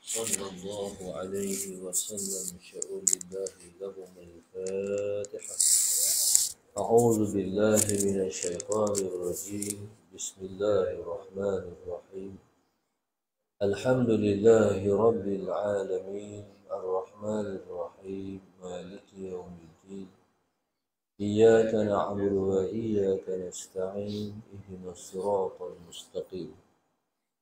صلى الله عليه وسلم شعور الله لهم الفاتحة أعوذ بالله من الشيطان الرجيم بسم الله الرحمن الرحيم الحمد لله رب العالمين الرحمن الرحيم مالك يوم الدين إياك نعبد وإياك نستعين اهدنا الصراط المستقيم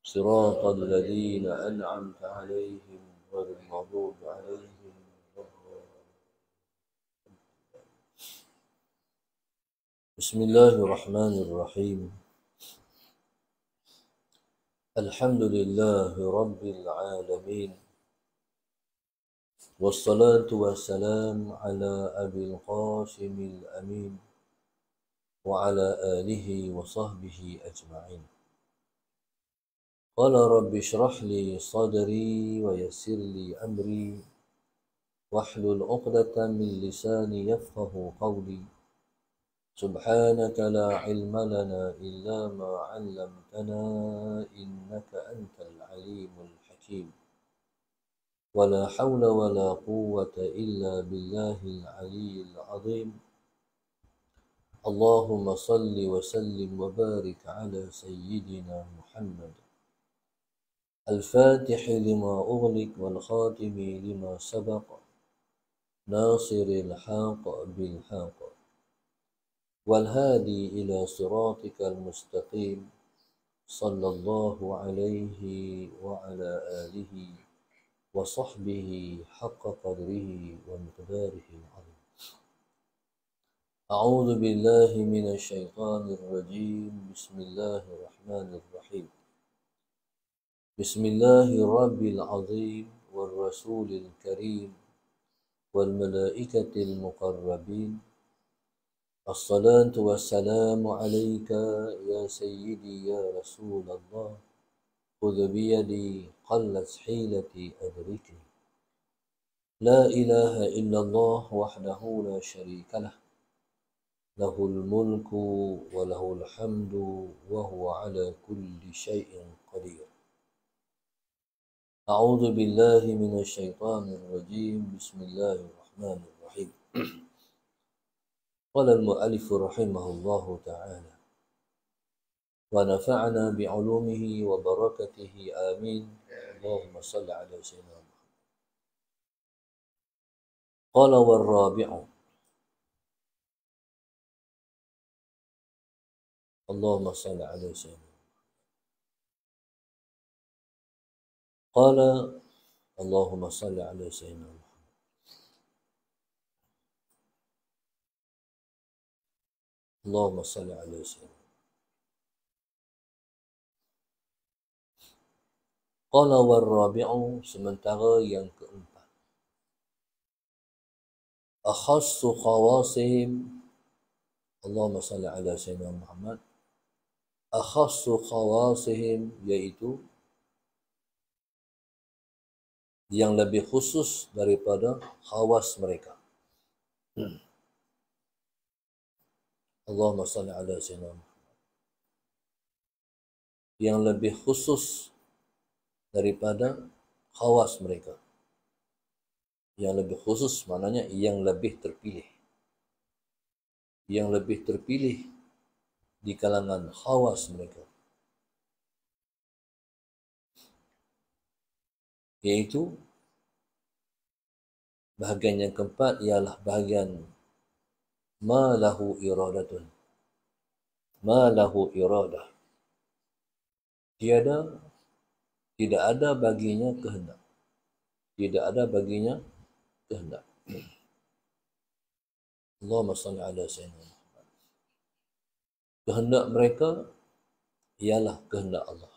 صراط الذين أنعمت عليهم غير المغضوب عليهم بسم الله الرحمن الرحيم الحمد لله رب العالمين والصلاة والسلام على أبي القاسم الأمين وعلى آله وصحبه أجمعين قال رب اشرح لي صدري ويسر لي أمري واحلل عقدة من لساني يفقه قولي سبحانك لا علم لنا إلا ما علمتنا إنك أنت العليم الحكيم ولا حول ولا قوة إلا بالله العلي العظيم اللهم صل وسلم وبارك على سيدنا محمد الفاتح لما أغلق والخاتم لما سبق ناصر الحق بالحق والهادي إلى صراطك المستقيم صلى الله عليه وعلى آله وصحبه حق قدره ومقداره العظيم أعوذ بالله من الشيطان الرجيم بسم الله الرحمن الرحيم بسم الله الرب العظيم والرسول الكريم والملائكة المقربين الصلاة والسلام عليك يا سيدي يا رسول الله خذ بيدي قلت حيلتي أدركي لا إله إلا الله وحده لا شريك له له الملك وله الحمد وهو على كل شيء قدير أعوذ بالله من الشيطان الرجيم بسم الله الرحمن الرحيم قال المؤلف رحمه الله تعالى ونفعنا بعلومه وبركته آمين اللهم صل على سيدنا محمد قال والرابع اللهم صل على سيدنا قال اللهم صل على سيدنا محمد اللهم صل على سيدنا قال والرابع sementara yang keempat أخص خواصهم اللهم صل على سيدنا محمد أخص خواصهم yaitu yang lebih khusus daripada khawas mereka. Hmm. Allahumma salli ala sayyidina Muhammad. Yang lebih khusus daripada khawas mereka. Yang lebih khusus maknanya yang lebih terpilih. Yang lebih terpilih di kalangan khawas mereka. iaitu bahagian yang keempat ialah bahagian ma lahu iradatun ma lahu iradah tiada tidak ada baginya kehendak tidak ada baginya kehendak Allahumma salli ala sayyidina Muhammad kehendak mereka ialah kehendak Allah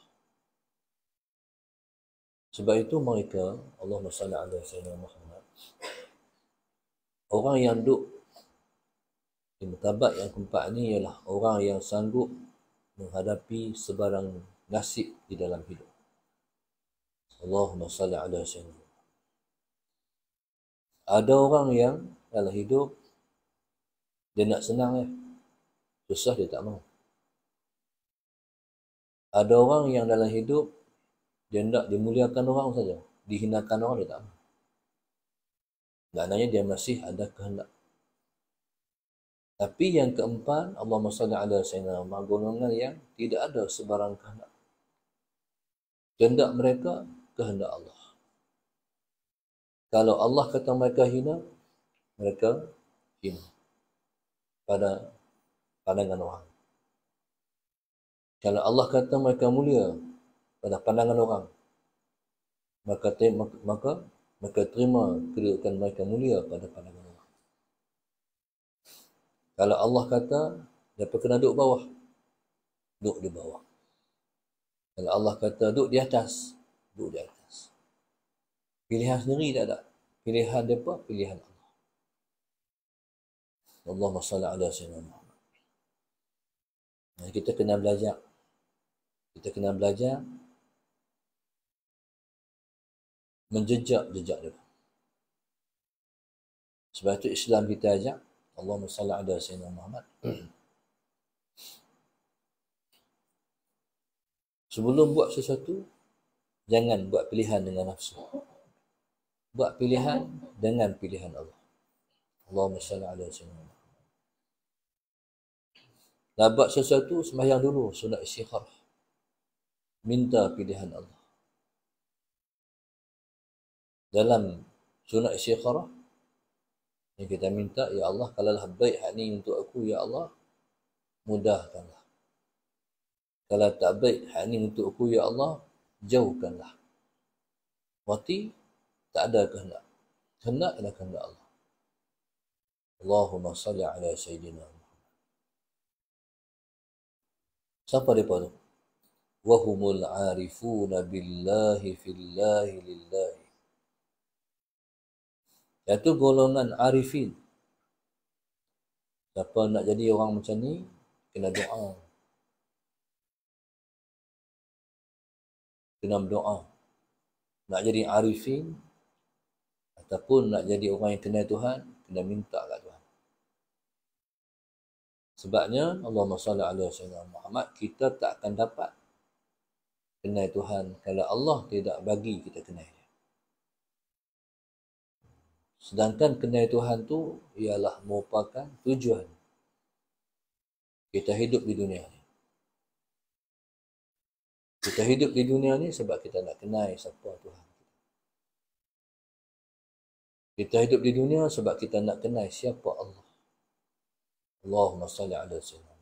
sebab itu mereka, Allah SWT, Muhammad, orang yang duduk di mutabat yang keempat ni ialah orang yang sanggup menghadapi sebarang nasib di dalam hidup. Allahumma salli ala sayyidina. Ada orang yang dalam hidup dia nak senang eh. Susah dia tak mahu. Ada orang yang dalam hidup dia hendak dimuliakan orang saja dihinakan orang dia tak apa maknanya dia masih ada kehendak tapi yang keempat Allah Subhanahu ala nama golongan yang tidak ada sebarang kehendak kehendak mereka kehendak Allah kalau Allah kata mereka hina mereka hina pada pandangan orang kalau Allah kata mereka mulia, pada pandangan orang maka maka maka terima kedudukan mereka mulia pada pandangan orang kalau Allah kata dia kena duduk bawah duduk di bawah kalau Allah kata duduk di atas duduk di atas pilihan sendiri tak ada pilihan depa pilihan Allah Allahumma salli ala sayyidina Muhammad kita kena belajar kita kena belajar menjejak jejak dia. Sebab itu Islam kita ajak Allahumma salli ala sayyidina Muhammad. Sebelum buat sesuatu jangan buat pilihan dengan nafsu. Buat pilihan dengan pilihan Allah. Allahumma salli ala sayyidina Muhammad. Nak buat sesuatu, semayang dulu sunat istikharah. Minta pilihan Allah. dalam sunat istikharah yang kita minta ya Allah kalaulah baik hak ni untuk aku ya Allah mudahkanlah kalau tak baik hak ni untuk aku ya Allah jauhkanlah mati tak ada kehendak kehendak adalah kehendak Allah Allahumma salli ala sayyidina siapa mereka tu wahumul arifuna billahi fillahi lillahi Iaitu golongan arifin. Siapa nak jadi orang macam ni, kena doa. Kena berdoa. Nak jadi arifin, ataupun nak jadi orang yang kenal Tuhan, kena minta kat Tuhan. Sebabnya, Allahumma salli ala sayyidina Muhammad, kita tak akan dapat kenal Tuhan kalau Allah tidak bagi kita kenal Sedangkan kenai Tuhan tu ialah merupakan tujuan kita hidup di dunia ni. Kita hidup di dunia ni sebab kita nak kenai siapa Tuhan. Kita hidup di dunia sebab kita nak kenai siapa Allah. Allahumma salli ala sallam.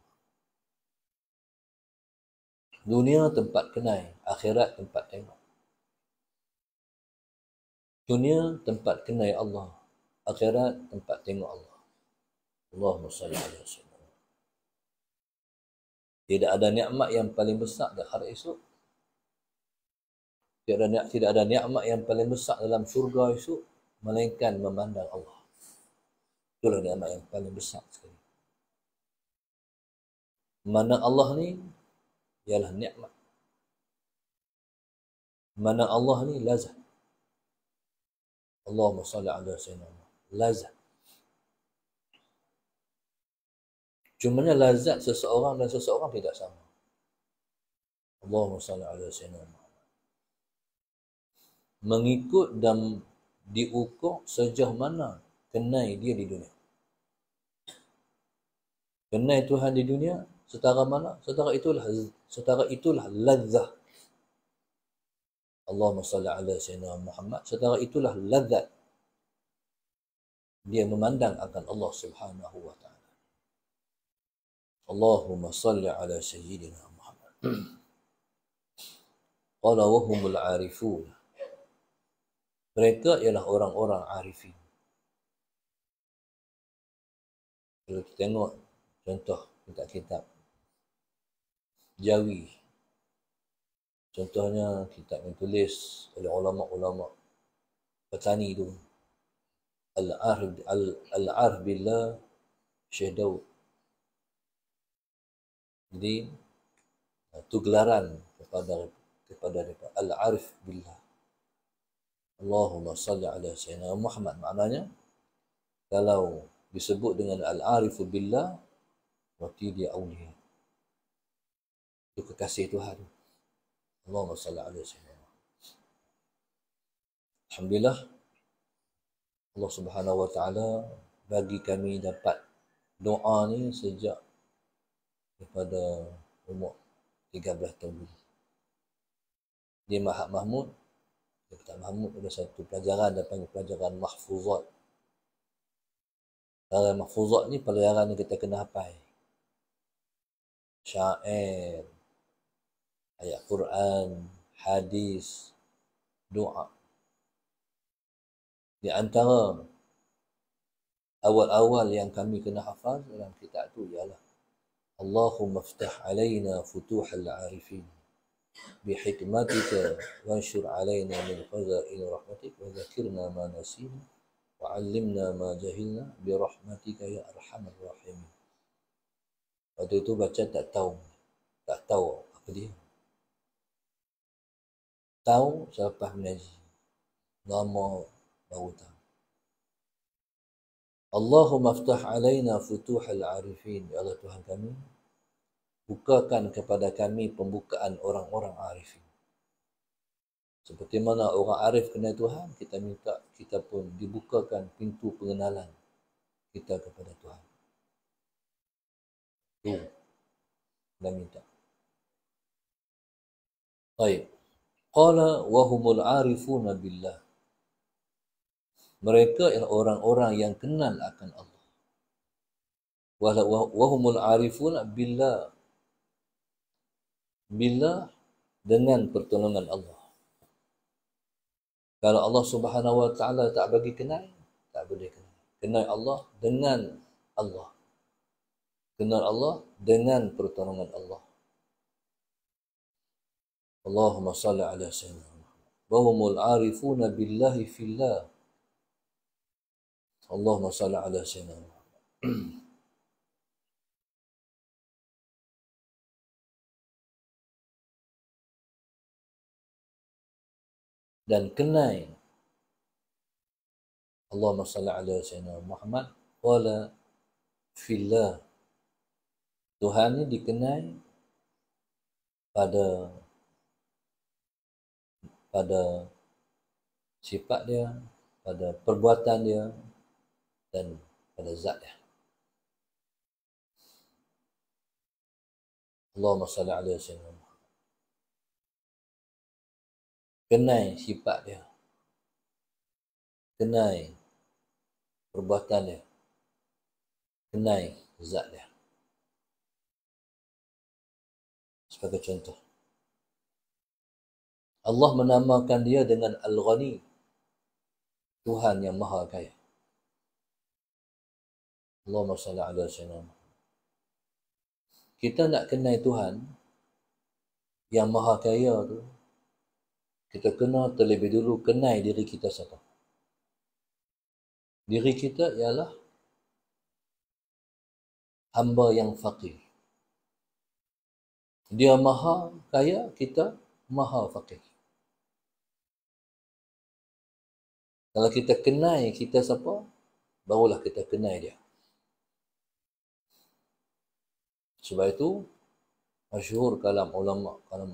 Dunia tempat kenai, akhirat tempat tengok. Dunia tempat kenai Allah. Akhirat tempat tengok Allah. Allahumma salli alaihi wasallam. Tidak ada nikmat yang paling besar dalam hari esok. Tidak ada tidak nikmat yang paling besar dalam syurga esok melainkan memandang Allah. Itulah nikmat yang paling besar sekali. Memandang Allah ni ialah nikmat. Mana Allah ni lazat. Allahumma salli ala sayyidina Umar. Lazat. nya lazat seseorang dan seseorang tidak sama. Allahumma salli ala sayyidina Umar. Mengikut dan diukur sejauh mana kenai dia di dunia. Kenai Tuhan di dunia setara mana? Setara itulah setara itulah lazat Allahumma salli ala Sayyidina Muhammad. Setara itulah lazat dia memandang akan Allah subhanahu wa ta'ala. Allahumma salli ala Sayyidina Muhammad. Qala wahumul arifun. Mereka ialah orang-orang arifin. Kalau kita tengok contoh kitab-kitab Jawi Contohnya kita menulis oleh ulama-ulama petani itu Al-Arb Al-Arbillah Syekh Daud. Jadi itu gelaran kepada kepada dia Al-Arif Billah. Allahumma salli ala Sayyidina Muhammad. Maknanya, kalau disebut dengan al arif Billah, berarti dia awliya. Itu kekasih Tuhan. Allahumma salli alaihi wasallam. Alhamdulillah Allah Subhanahu wa taala bagi kami dapat doa ni sejak daripada umur 13 tahun. Di Mahat Mahmud Dekat Mahmud ada satu pelajaran Dia panggil pelajaran Mahfuzat Pelajaran Mahfuzat ni Pelajaran yang kita kena hafal Syair ayat Quran, hadis, doa. Di antara awal-awal yang kami kena hafaz dalam kitab tu ialah Allahumma ftah alaina futuhal arifin bi hikmatika wanshur alaina min khazain rahmatik wa dhakirna ma nasina wa 'allimna ma jahilna bi rahmatika ya arhamar rahimin. Waktu itu baca tak tahu, tak tahu apa dia tahu selepas mengaji. Lama baru tahu. Allahumma aftah alaina futuhal arifin. Ya Allah Tuhan kami, bukakan kepada kami pembukaan orang-orang arifin. Seperti mana orang arif kena Tuhan, kita minta kita pun dibukakan pintu pengenalan kita kepada Tuhan. Tu, dan minta. Baik. Oh, Qala wahumul arifuna billah. Mereka ialah orang-orang yang kenal akan Allah. Wahumul arifuna billah. Bila dengan pertolongan Allah. Kalau Allah subhanahu wa ta'ala tak bagi kenal, tak boleh kenal. Kenal Allah dengan Allah. Kenal Allah dengan pertolongan Allah. اللهم صل على سيدنا وهم العارفون بالله في الله اللهم صل على سيدنا dan kenai Allahumma salli ala sayyidina Muhammad wala fillah Tuhan ini dikenai pada pada sifat dia, pada perbuatan dia dan pada zat dia. Allahumma salli alaihi wasallam. Kenai sifat dia. Kenai perbuatan dia. Kenai zat dia. Sebagai contoh. Allah menamakan dia dengan Al-Ghani. Tuhan yang maha kaya. Allah salli ala sayyidina Kita nak kenai Tuhan yang maha kaya tu, kita kena terlebih dulu kenai diri kita siapa. Diri kita ialah hamba yang faqih. Dia maha kaya, kita maha faqih. Kalau kita kenai kita siapa, barulah kita kenai dia. Sebab itu, masyhur kalam ulama kalam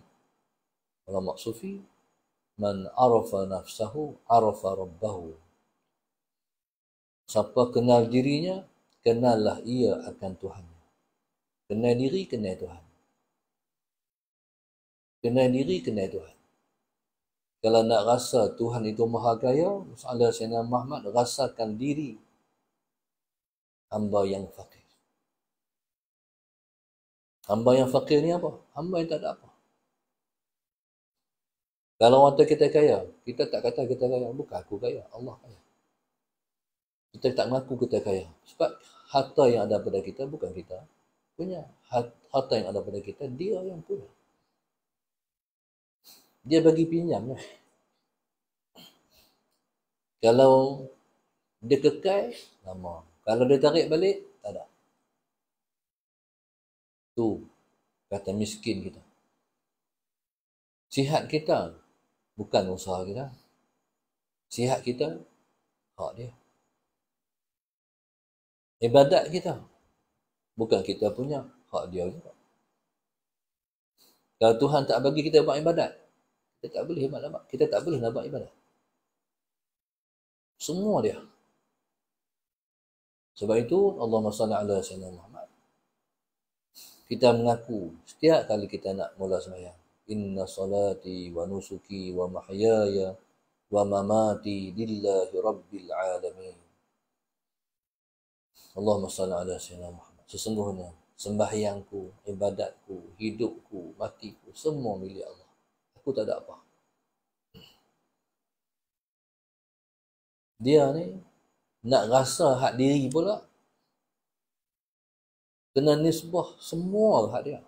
ulama sufi man arafa nafsahu arafa rabbahu siapa kenal dirinya kenallah ia akan Tuhan kenal diri kenal Tuhan kenal diri kenal Tuhan kalau nak rasa Tuhan itu maha kaya, masalah Sayyidina Muhammad rasakan diri hamba yang fakir. Hamba yang fakir ni apa? Hamba yang tak ada apa. Kalau orang kita kaya, kita tak kata kita kaya. Bukan aku kaya, Allah kaya. Kita tak mengaku kita kaya. Sebab harta yang ada pada kita bukan kita punya. Harta yang ada pada kita, dia yang punya dia bagi pinjam lah. kalau dia kekai lama kalau dia tarik balik tak ada tu kata miskin kita sihat kita bukan usaha kita sihat kita hak dia ibadat kita bukan kita punya hak dia juga kalau Tuhan tak bagi kita buat ibadat kita tak boleh lama kita tak boleh nak ibadah semua dia sebab itu Allahumma salli ala sayyidina Muhammad kita mengaku setiap kali kita nak mula sembahyang inna salati wa nusuki wa mahyaya wa mamati lillahi rabbil alamin Allahumma salli ala sayyidina Muhammad sesungguhnya sembahyangku ibadatku hidupku matiku semua milik Allah aku tak ada apa. Dia ni nak rasa hak diri pula kena nisbah semua hak dia.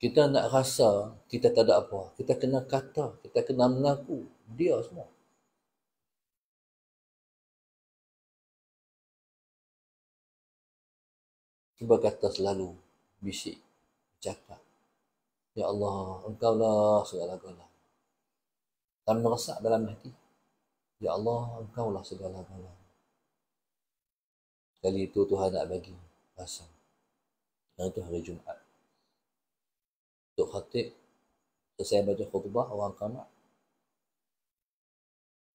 Kita nak rasa kita tak ada apa. Kita kena kata, kita kena mengaku dia semua. Cuba kata selalu bisik, cakap. Ya Allah, engkau lah segala galanya Dan meresap dalam hati. Ya Allah, engkau lah segala galanya Kali itu Tuhan nak bagi pasal. Dan itu hari Jumaat. Untuk khatib, selesai baca khutbah, orang kamar.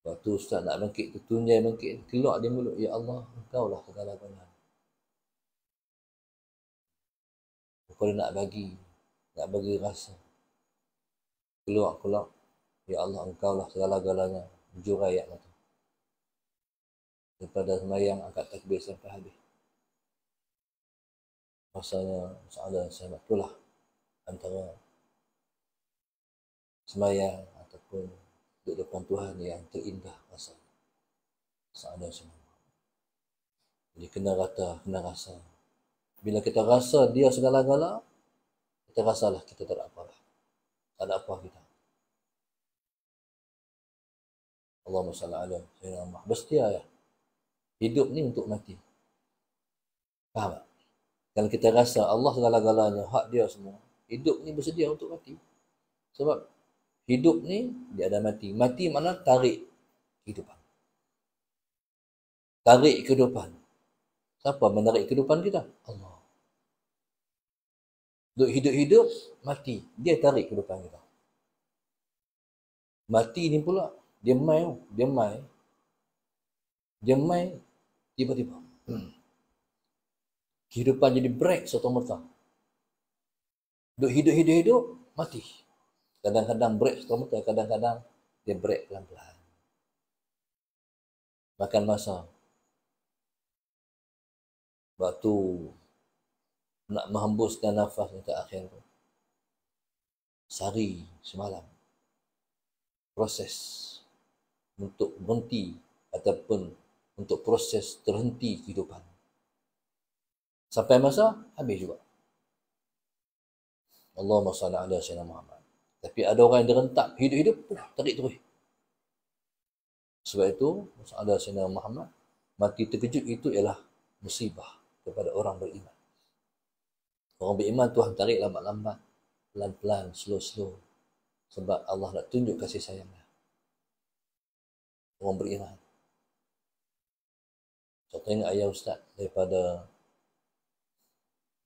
Lepas tu Ustaz nak bangkit, tertunjai bangkit, keluar di mulut. Ya Allah, engkau lah segala galanya Kau nak bagi tak bagi rasa. Keluar-keluar. Ya Allah, engkau lah segala-galanya. Jura ayat lah Daripada semayang, angkat takbir sampai habis. Rasanya, seolah saya nak pulah antara semayang ataupun duduk depan Tuhan yang terindah rasanya. Seolah saya jadi kena rata, kena rasa. Bila kita rasa dia segala-galanya, kita rasa lah, kita tak ada apa lah. Tak ada apa kita. Allahumma salli ala sayyidina Muhammad. Mesti ya. Hidup ni untuk mati. Faham tak? Kalau kita rasa Allah segala-galanya, hak dia semua, hidup ni bersedia untuk mati. Sebab hidup ni dia ada mati. Mati mana tarik kehidupan. Tarik kehidupan. Siapa menarik kehidupan kita? Allah. Duduk hidup-hidup, mati. Dia tarik ke depan kita. Mati ni pula, dia mai Dia mai. Dia mai tiba-tiba. Hmm. Kehidupan jadi break satu merta. Duduk hidup-hidup-hidup, mati. Kadang-kadang break satu merta, kadang-kadang dia break pelan-pelan. Makan masa. Waktu nak menghembuskan nafas ke akhir tu. Sehari semalam. Proses untuk berhenti ataupun untuk proses terhenti kehidupan. Sampai masa, habis juga. Allah SWT ala Sayyidina Muhammad. Tapi ada orang yang direntak hidup-hidup, pula, tarik terus. Sebab itu, Masa ala Sayyidina Muhammad, mati terkejut itu ialah musibah kepada orang beriman. Orang beriman Tuhan tarik lambat-lambat. Pelan-pelan, slow-slow. Sebab Allah nak tunjuk kasih sayangnya. Orang beriman. Saya tengok ayah ustaz daripada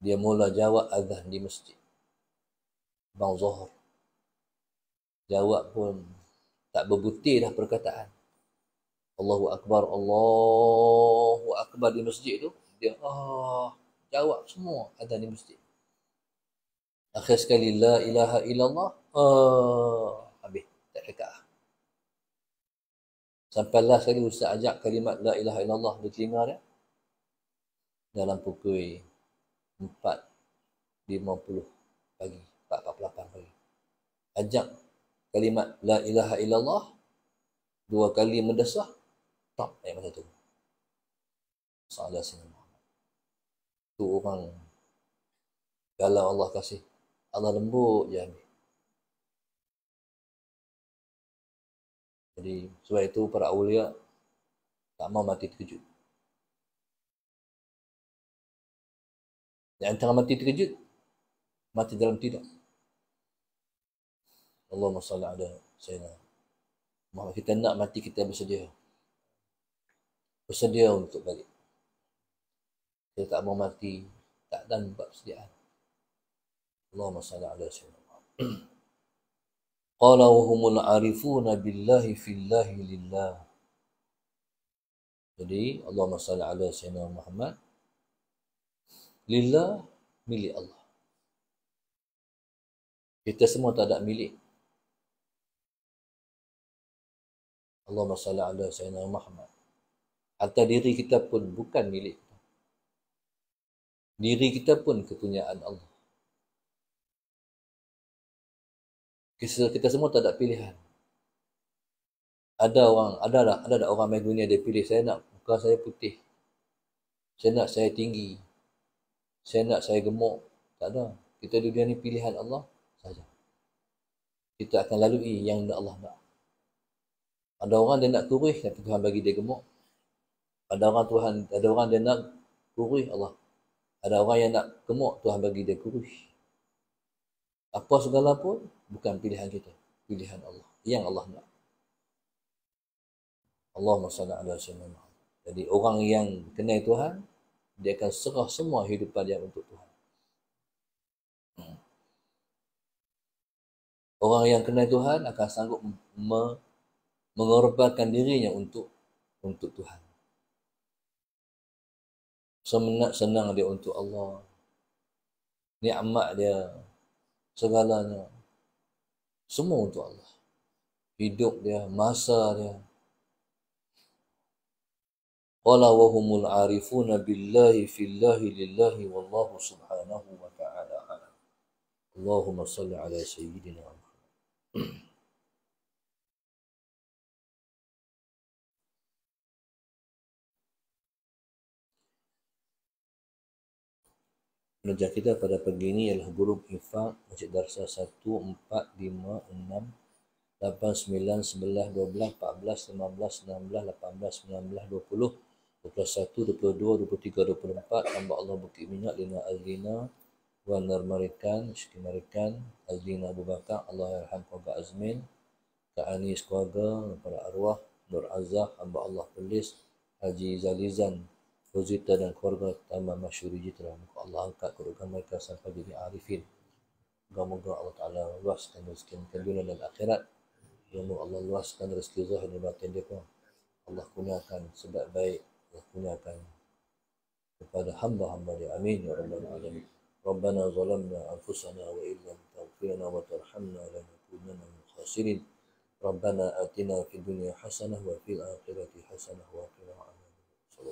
dia mula jawab azan di masjid. Bang Zohor. Jawab pun tak berbutir dah perkataan. Allahu Akbar, Allahu Akbar di masjid tu. Dia oh jawab semua azan di masjid. Akhir sekali la ilaha illallah. Uh, habis. Tak cakap lah. Sampai lah sekali Ustaz ajak kalimat la ilaha illallah di telinga dia. Dalam pukul puluh pagi. 4.48 pagi. Ajak kalimat la ilaha illallah. Dua kali mendesah. Tak. Ayat masa tu. Salah sinar Muhammad. Itu orang kalau Allah kasih Allah lembut je ya. Jadi sebab itu para awliya tak mau mati terkejut. Dan tengah mati terkejut, mati dalam tidak. Allah salli ala sayyidina Muhammad. Kita nak mati, kita bersedia. Bersedia untuk balik. Kita tak mau mati, tak dan buat persediaan. Allahumma salli ala sayyidina Muhammad. Qala wa humul arifuna billahi fillahi lillah. Jadi Allah salli ala sayyidina Muhammad. Lillah milik Allah. Kita semua tak ada milik. Allah salli ala sayyidina Muhammad. Harta diri kita pun bukan milik. Diri kita pun kepunyaan Allah. Kisah kita semua tak ada pilihan. Ada orang, ada lah, ada ada lah orang Magunia dia pilih saya nak muka saya putih. Saya nak saya tinggi. Saya nak saya gemuk. Tak ada. Kita dunia ni pilihan Allah saja. Kita akan lalui yang Allah nak. Ada orang dia nak kurus tapi Tuhan bagi dia gemuk. Ada orang Tuhan, ada orang dia nak kurus Allah. Ada orang yang nak gemuk Tuhan bagi dia kurus. Apa segala pun bukan pilihan kita pilihan Allah yang Allah nak Allahumma salli ala sayyidina jadi orang yang kenal Tuhan dia akan serah semua hidupan dia untuk Tuhan hmm. orang yang kenal Tuhan akan sanggup me- mengorbankan dirinya untuk untuk Tuhan semenak senang dia untuk Allah nikmat dia segalanya semua untuk Allah. Hidup dia, masa dia. Qala wa humul arifuna billahi fillahi lillahi wallahu subhanahu wa ta'ala ala. Allahumma salli ala sayyidina Muhammad. Penerja kita pada pagi ini ialah Guru Ifa Masjid Darsa 1, 4, 5, 6, 8, 9, 11, 12, 14, 15, 16, 18, 19, 20, 21, 22, 23, 24 Tambah Allah Bukit Minyak Lina Azlina Wan Narmarikan Syekh Marikan Azlina Abu Bakar Allah Yerham Azmin Kak Anis Keluarga Para Arwah Nur Azah Hamba Allah Pelis Haji Zalizan Rosita dan keluarga Taman Masyuri Jitra. Muka Allah angkat kedudukan mereka sampai jadi arifin. Moga-moga Allah Ta'ala luaskan rezeki mereka dunia dan akhirat. Moga Allah luaskan rezeki zahir dan batin dia pun. Allah kunyakan sebab baik. Allah kunyakan kepada hamba-hamba dia. Amin. Ya Rabbana Alamin. Rabbana ظلمنا انفسنا wa لم تغفر wa وترحمنا لنكونن من الخاسرين Rabbana atina fi dunia hasanah, wa الاخره akhirati hasanah wa النار صلى